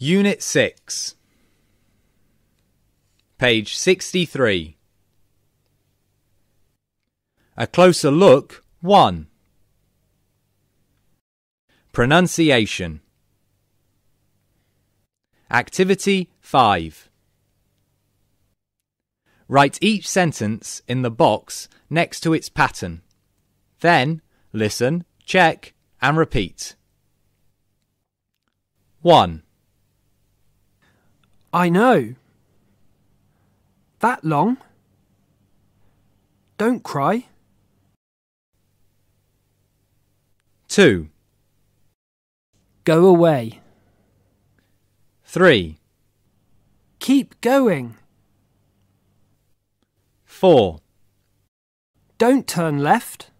Unit 6, page 63. A closer look, 1. Pronunciation. Activity 5. Write each sentence in the box next to its pattern. Then listen, check, and repeat. 1. I know. That long? Don't cry. 2. Go away. 3. Keep going. 4. Don't turn left.